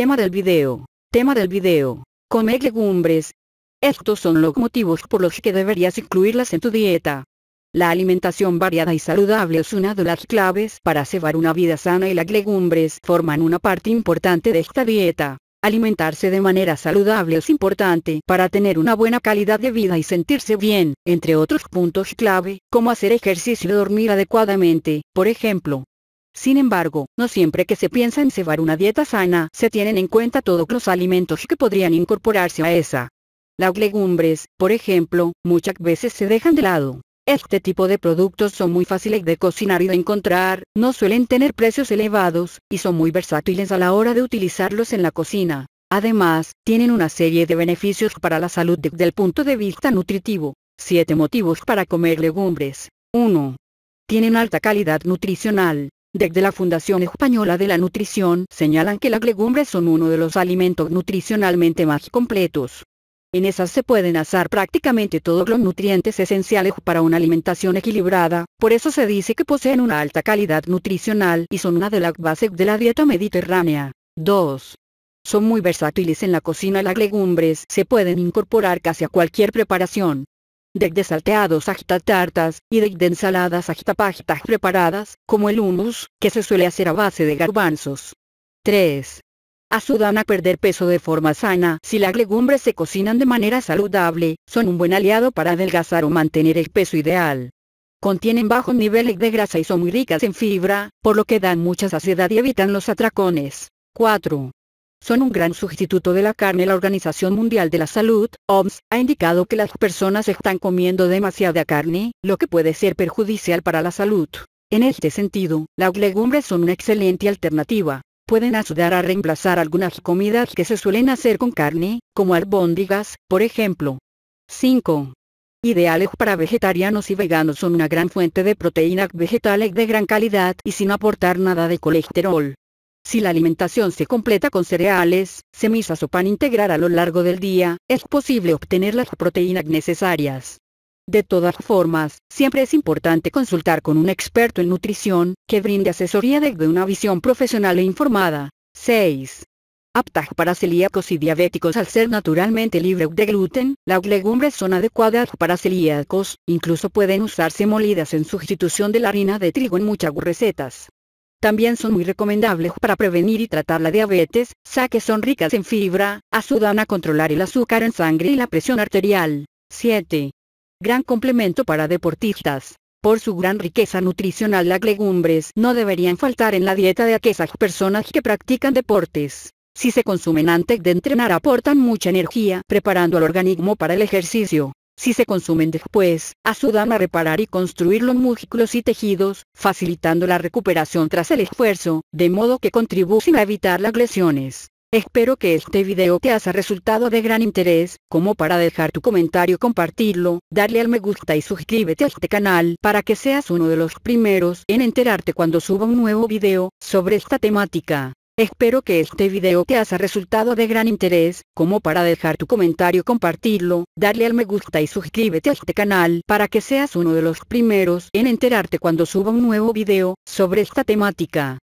Tema del video. Tema del video. Come legumbres. Estos son los motivos por los que deberías incluirlas en tu dieta. La alimentación variada y saludable es una de las claves para llevar una vida sana y las legumbres forman una parte importante de esta dieta. Alimentarse de manera saludable es importante para tener una buena calidad de vida y sentirse bien, entre otros puntos clave, como hacer ejercicio y dormir adecuadamente, por ejemplo. Sin embargo, no siempre que se piensa en cebar una dieta sana, se tienen en cuenta todos los alimentos que podrían incorporarse a esa. Las legumbres, por ejemplo, muchas veces se dejan de lado. Este tipo de productos son muy fáciles de cocinar y de encontrar, no suelen tener precios elevados, y son muy versátiles a la hora de utilizarlos en la cocina. Además, tienen una serie de beneficios para la salud desde el punto de vista nutritivo. 7 motivos para comer legumbres. 1. Tienen alta calidad nutricional. Desde la Fundación Española de la Nutrición señalan que las legumbres son uno de los alimentos nutricionalmente más completos. En esas se pueden asar prácticamente todos los nutrientes esenciales para una alimentación equilibrada, por eso se dice que poseen una alta calidad nutricional y son una de las bases de la dieta mediterránea. 2. Son muy versátiles en la cocina. Las legumbres se pueden incorporar casi a cualquier preparación de, de salteados tartas, y de, de ensaladas pastas preparadas, como el hummus, que se suele hacer a base de garbanzos. 3. Ayudan a perder peso de forma sana. Si las legumbres se cocinan de manera saludable, son un buen aliado para adelgazar o mantener el peso ideal. Contienen bajos niveles de grasa y son muy ricas en fibra, por lo que dan mucha saciedad y evitan los atracones. 4 son un gran sustituto de la carne. La Organización Mundial de la Salud, OMS, ha indicado que las personas están comiendo demasiada carne, lo que puede ser perjudicial para la salud. En este sentido, las legumbres son una excelente alternativa. Pueden ayudar a reemplazar algunas comidas que se suelen hacer con carne, como albóndigas, por ejemplo. 5. Ideales para vegetarianos y veganos son una gran fuente de proteínas vegetales de gran calidad y sin aportar nada de colesterol. Si la alimentación se completa con cereales, semillas o pan integral a lo largo del día, es posible obtener las proteínas necesarias. De todas formas, siempre es importante consultar con un experto en nutrición, que brinde asesoría desde una visión profesional e informada. 6. Aptas para celíacos y diabéticos al ser naturalmente libre de gluten, las legumbres son adecuadas para celíacos, incluso pueden usarse molidas en sustitución de la harina de trigo en muchas recetas. También son muy recomendables para prevenir y tratar la diabetes, ya que son ricas en fibra, ayudan a controlar el azúcar en sangre y la presión arterial. 7. Gran complemento para deportistas. Por su gran riqueza nutricional las legumbres no deberían faltar en la dieta de aquellas personas que practican deportes. Si se consumen antes de entrenar aportan mucha energía, preparando al organismo para el ejercicio si se consumen después, ayudan a reparar y construir los músculos y tejidos, facilitando la recuperación tras el esfuerzo, de modo que contribuyen a evitar las lesiones. Espero que este video te haya resultado de gran interés, como para dejar tu comentario compartirlo, darle al me gusta y suscríbete a este canal para que seas uno de los primeros en enterarte cuando suba un nuevo video sobre esta temática. Espero que este video te haya resultado de gran interés, como para dejar tu comentario compartirlo, darle al me gusta y suscríbete a este canal para que seas uno de los primeros en enterarte cuando suba un nuevo video sobre esta temática.